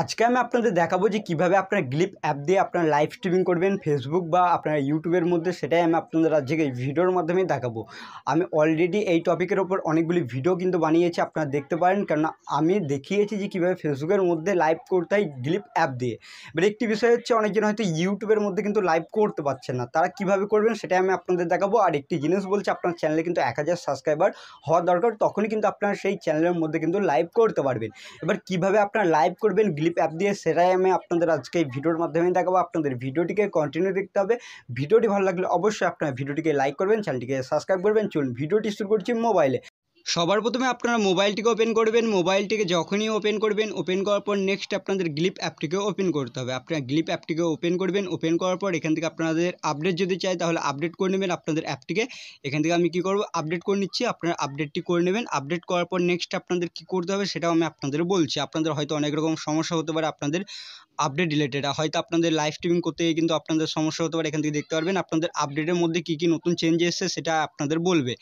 আজকে আমি আপনাদের দেখাবো যে কীভাবে আপনার গ্লিপ অ্যাপ দিয়ে আপনার লাইভ স্ট্রিমিং করবেন ফেসবুক বা আপনার ইউটিউবের মধ্যে সেটাই আমি আপনাদের আজকে এই ভিডিওর মাধ্যমে দেখাবো আমি অলরেডি এই টপিকের ওপর অনেকগুলি ভিডিও কিন্তু বানিয়েছি আপনারা দেখতে পারেন কারণ আমি দেখিয়েছি যে কীভাবে ফেসবুকের মধ্যে লাইভ করতে হয় গ্লিপ অ্যাপ দিয়ে এবার একটি বিষয় হচ্ছে অনেকজন হয়তো ইউটিউবের মধ্যে কিন্তু লাইভ করতে পারছে না তারা কিভাবে করবেন সেটাই আমি আপনাদের দেখাবো আর একটি জিনিস বলছে আপনার চ্যানেলে কিন্তু এক হাজার সাবস্ক্রাইবার হওয়া দরকার তখনই কিন্তু আপনারা সেই চ্যানেলের মধ্যে কিন্তু লাইভ করতে পারবেন এবার কিভাবে আপনার লাইভ করবেন ক্লিপ অ্যাপ দিয়ে সেটাই আমি আপনাদের আজকে এই ভিডিওর মাধ্যমে দেখাবো আপনাদের ভিডিওটিকে কন্টিনিউ দেখতে হবে ভিডিওটি ভালো লাগলে অবশ্যই আপনারা ভিডিওটিকে লাইক করবেন চ্যানেলটিকে সাবস্ক্রাইব করবেন চলুন ভিডিওটি শুরু করছি মোবাইলে সবার প্রথমে আপনারা মোবাইলটিকে ওপেন করবেন মোবাইলটিকে যখনই ওপেন করবেন ওপেন করার পর নেক্সট আপনাদের গ্লিপ অ্যাপটিকে ওপেন করতে হবে আপনারা গ্লিপ অ্যাপটিকে ওপেন করবেন ওপেন করার পর এখান থেকে আপনাদের আপডেট যদি চাই তাহলে আপডেট করে নেবেন আপনাদের অ্যাপটিকে এখান থেকে আমি কি করব আপডেট করে নিচ্ছি আপনারা আপডেটটি করে নেবেন আপডেট করার পর নেক্সট আপনাদের কি করতে হবে সেটাও আমি আপনাদের বলছি আপনাদের হয়তো অনেক রকম সমস্যা হতে পারে আপনাদের আপডেট রিলেটেড হয়তো আপনাদের লাইভ স্ট্রিমিং করতে গিয়ে কিন্তু আপনাদের সমস্যা হতে পারে এখান থেকে দেখতে পারবেন আপনাদের আপডেটের মধ্যে কী কী নতুন চেঞ্জ এসছে সেটা আপনাদের বলবে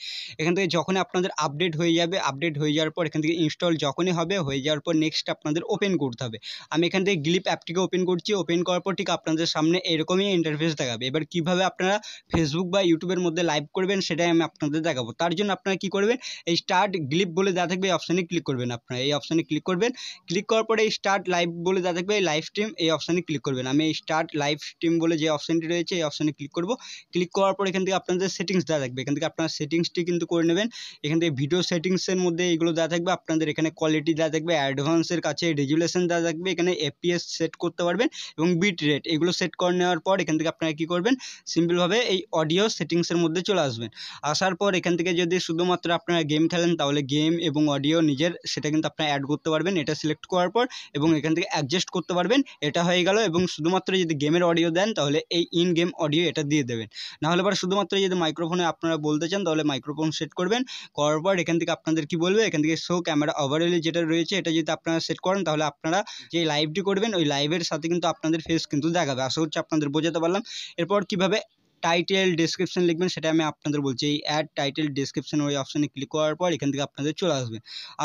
এখান থেকে যখনই আপনাদের আপডেট হয়ে যাবে আপডেট হয়ে যাওয়ার পর এখান থেকে ইনস্টল যখনই হবে হয়ে যাওয়ার পর নেক্সট আপনাদের ওপেন করতে হবে আমি এখান থেকে গ্লিপ অ্যাপটিকে ওপেন করছি ওপেন করার পর ঠিক আপনাদের সামনে এরকমই ইন্টারফেস দেখাবে এবার কিভাবে আপনারা ফেসবুক বা ইউটিউবের মধ্যে লাইভ করবেন সেটাই আমি আপনাদের দেখাবো তার জন্য আপনারা কি করবেন এই স্টার্ট গ্লিপ বলে দেওয়া থাকবে এই অপশানে ক্লিক করবেন আপনারা এই অপশানে ক্লিক করবেন ক্লিক করার পরে এই স্টার্ট লাইভ বলে দেওয়া থাকবে এই লাইভটি স্ট্রিম এই অপশানে ক্লিক করবেন আমি স্টার্ট লাইভ স্ট্রিম বলে যে অপশানটি রয়েছে এই অপশানে ক্লিক করব ক্লিক করার পর এখান থেকে আপনাদের সেটিংস দেওয়া থাকবে এখান থেকে আপনার সেটিংসটি কিন্তু করে নেবেন এখান থেকে ভিডিও সেটিংসের মধ্যে এইগুলো দেওয়া থাকবে আপনাদের এখানে কোয়ালিটি দেওয়া থাকবে অ্যাডভান্সের কাছে রেজুলেশন দেওয়া থাকবে এখানে এপিএস সেট করতে পারবেন এবং বিট রেট এগুলো সেট করে নেওয়ার পর এখান থেকে আপনারা কী করবেন সিম্পলভাবে এই অডিও সেটিংসের মধ্যে চলে আসবেন আসার পর এখান থেকে যদি শুধুমাত্র আপনারা গেম খেলেন তাহলে গেম এবং অডিও নিজের সেটা কিন্তু আপনারা অ্যাড করতে পারবেন এটা সিলেক্ট করার পর এবং এখান থেকে অ্যাডজাস্ট করতে পারবেন এটা হয়ে গেল এবং শুধুমাত্র যদি গেমের অডিও দেন তাহলে এই ইন গেম অডিও এটা দিয়ে দেবেন নাহলে পরে শুধুমাত্র যদি মাইক্রোফোনে আপনারা বলতে চান তাহলে মাইক্রোফোন সেট করবেন করার পর এখান থেকে আপনাদের কি বলবে এখান থেকে শো ক্যামেরা ওভারঅলি যেটা রয়েছে এটা যদি আপনারা সেট করেন তাহলে আপনারা যে লাইভটি করবেন ওই লাইভের সাথে কিন্তু আপনাদের ফেস কিন্তু দেখাবে আশা হচ্ছে আপনাদের বোঝাতে পারলাম এরপর কিভাবে টাইটেল ডিসক্রিপশন লিখবেন সেটা আমি আপনাদের বলছি এই অ্যাড টাইটেল ডিসক্রিপশন ওই অপশানে ক্লিক করার পর এখান থেকে আপনাদের চলে আসবে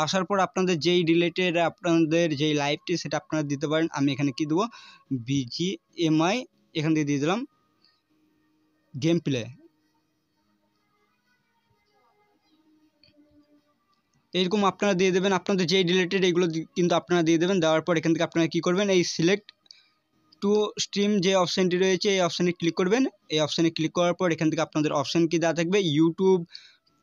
আসার পর আপনাদের যেই রিলেটেড আপনাদের যেই লাইভটি সেটা আপনারা দিতে পারেন আমি এখানে কি দেবো বিজি এমআই এখান থেকে দিয়ে দিলাম গেম প্লে এরকম আপনারা দিয়ে দেবেন আপনাদের যেই রিলেটেড এইগুলো কিন্তু আপনারা দিয়ে দেবেন দেওয়ার পর এখান থেকে আপনারা কী করবেন এই সিলেক্ট টু স্ট্রিম যে অপশানটি রয়েছে এই অপশানে ক্লিক করবেন এই অপশানে ক্লিক করার পর এখান থেকে আপনাদের অপশান কি দেওয়া থাকবে ইউটিউব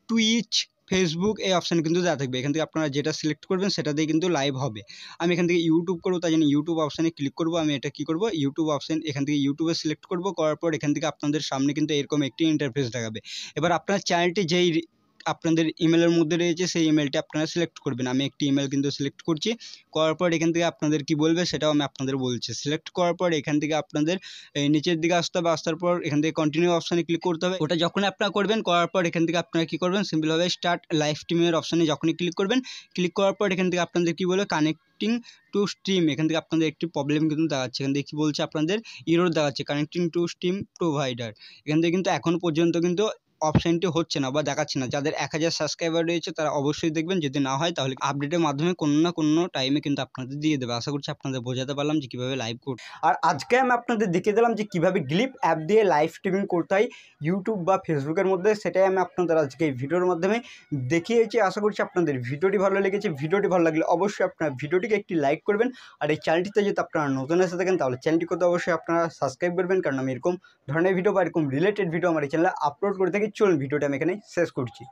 টুইচ ফেসবুক এই অপশান কিন্তু দেওয়া থাকবে এখান থেকে আপনারা যেটা সিলেক্ট করবেন সেটা দিয়ে কিন্তু লাইভ হবে আমি এখান থেকে ইউটিউব করবো তাই জন্য ইউটিউব অপশানে ক্লিক করবো আমি এটা কী করবো ইউটিউব অপশান এখান থেকে ইউটিউবে সিলেক্ট করবো করার পর এখান থেকে আপনাদের সামনে কিন্তু এরকম একটি ইন্টারফেস দেখাবে এবার আপনার চ্যানেলটি যেই আপনাদের ইমেলের মধ্যে রয়েছে সেই ইমেলটি আপনারা সিলেক্ট করবেন আমি একটি ইমেল কিন্তু সিলেক্ট করছি করার পর এখান থেকে আপনাদের কি বলবে সেটাও আমি আপনাদের বলছি সিলেক্ট করার পর এখান থেকে আপনাদের নিচের দিকে আসতে হবে আসার পর এখান থেকে কন্টিনিউ অপশানে ক্লিক করতে হবে ওটা যখন আপনারা করবেন করার পর এখান থেকে আপনারা কী করবেন সিম্পলভাবে স্টার্ট লাইফ টিমের অপশানে যখনই ক্লিক করবেন ক্লিক করার পর এখান থেকে আপনাদের কী বলবে কানেক্টিং টু স্ট্রিম এখান থেকে আপনাদের একটি প্রবলেম কিন্তু দেখাচ্ছে এখান থেকে কী বলছে আপনাদের ইরোর দেখাচ্ছে কানেক্টিং টু স্ট্রিম প্রোভাইডার এখান থেকে কিন্তু এখন পর্যন্ত কিন্তু অপশানটি হচ্ছে না বা দেখাচ্ছে না যাদের এক হাজার সাবস্ক্রাইবার রয়েছে তারা অবশ্যই দেখবেন যদি না হয় তাহলে আপডেটের মাধ্যমে কোনো না কোনো টাইমে কিন্তু আপনাদের দিয়ে দেবে আশা করছি আপনাদের বোঝাতে পারলাম যে কীভাবে লাইভ কোড আর আজকে আমি আপনাদের দেখিয়ে দিলাম যে কীভাবে গ্লিপ অ্যাপ দিয়ে লাইভ স্ট্রিমিং করতে হয় ইউটিউব বা ফেসবুকের মধ্যে সেটাই আমি আপনাদের আজকে এই ভিডিওর মাধ্যমে দেখিয়েছি আশা করছি আপনাদের ভিডিওটি ভালো লেগেছে ভিডিওটি ভালো লাগলে অবশ্যই আপনার ভিডিওটিকে একটি লাইক করবেন আর এই চ্যানেলটিতে যদি আপনারা নতুন এসে থাকেন তাহলে চ্যানেলটি করতে অবশ্যই আপনারা সাবস্ক্রাইব করবেন কারণ আমি এরকম ধরনের ভিডিও বা এরকম রিলেটেড ভিডিও আমার এই চ্যানেলে আপলোড করে থাকি চলুন ভিডিওটা আমি এখানে শেষ করছি